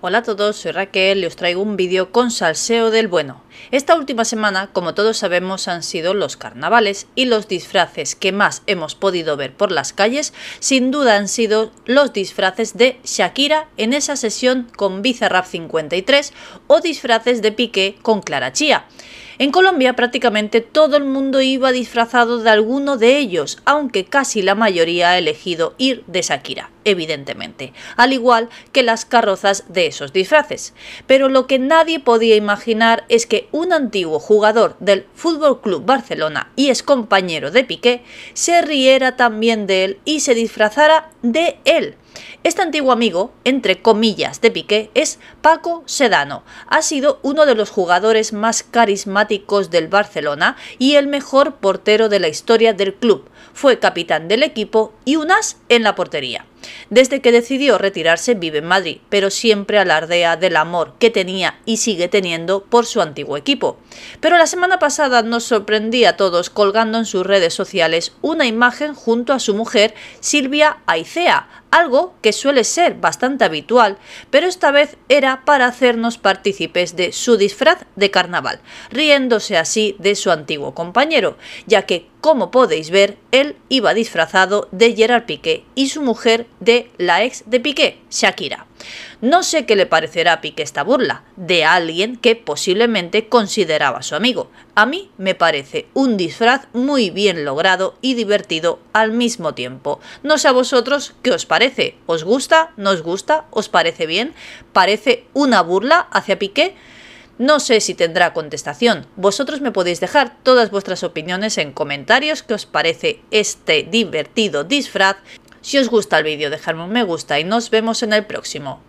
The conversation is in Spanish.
Hola a todos, soy Raquel y os traigo un vídeo con salseo del bueno. Esta última semana, como todos sabemos, han sido los carnavales y los disfraces que más hemos podido ver por las calles, sin duda han sido los disfraces de Shakira en esa sesión con Bizarrap 53 o disfraces de Piqué con Clara Chía. En Colombia prácticamente todo el mundo iba disfrazado de alguno de ellos, aunque casi la mayoría ha elegido ir de Shakira, evidentemente, al igual que las carrozas de esos disfraces. Pero lo que nadie podía imaginar es que un antiguo jugador del Fútbol Club Barcelona y ex compañero de Piqué se riera también de él y se disfrazara de él. Este antiguo amigo, entre comillas, de Piqué es Paco Sedano. Ha sido uno de los jugadores más carismáticos del Barcelona y el mejor portero de la historia del club. Fue capitán del equipo y un as en la portería. Desde que decidió retirarse vive en Madrid, pero siempre alardea del amor que tenía y sigue teniendo por su antiguo equipo. Pero la semana pasada nos sorprendía a todos colgando en sus redes sociales una imagen junto a su mujer Silvia Aicea, algo que suele ser bastante habitual, pero esta vez era para hacernos partícipes de su disfraz de carnaval, riéndose así de su antiguo compañero, ya que como podéis ver, él iba disfrazado de Gerard Piqué y su mujer de la ex de Piqué, Shakira. No sé qué le parecerá a Piqué esta burla, de alguien que posiblemente consideraba su amigo. A mí me parece un disfraz muy bien logrado y divertido al mismo tiempo. No sé a vosotros qué os parece. ¿Os gusta? ¿No os gusta? ¿Os parece bien? ¿Parece una burla hacia Piqué? No sé si tendrá contestación. Vosotros me podéis dejar todas vuestras opiniones en comentarios que os parece este divertido disfraz. Si os gusta el vídeo dejadme un me gusta y nos vemos en el próximo.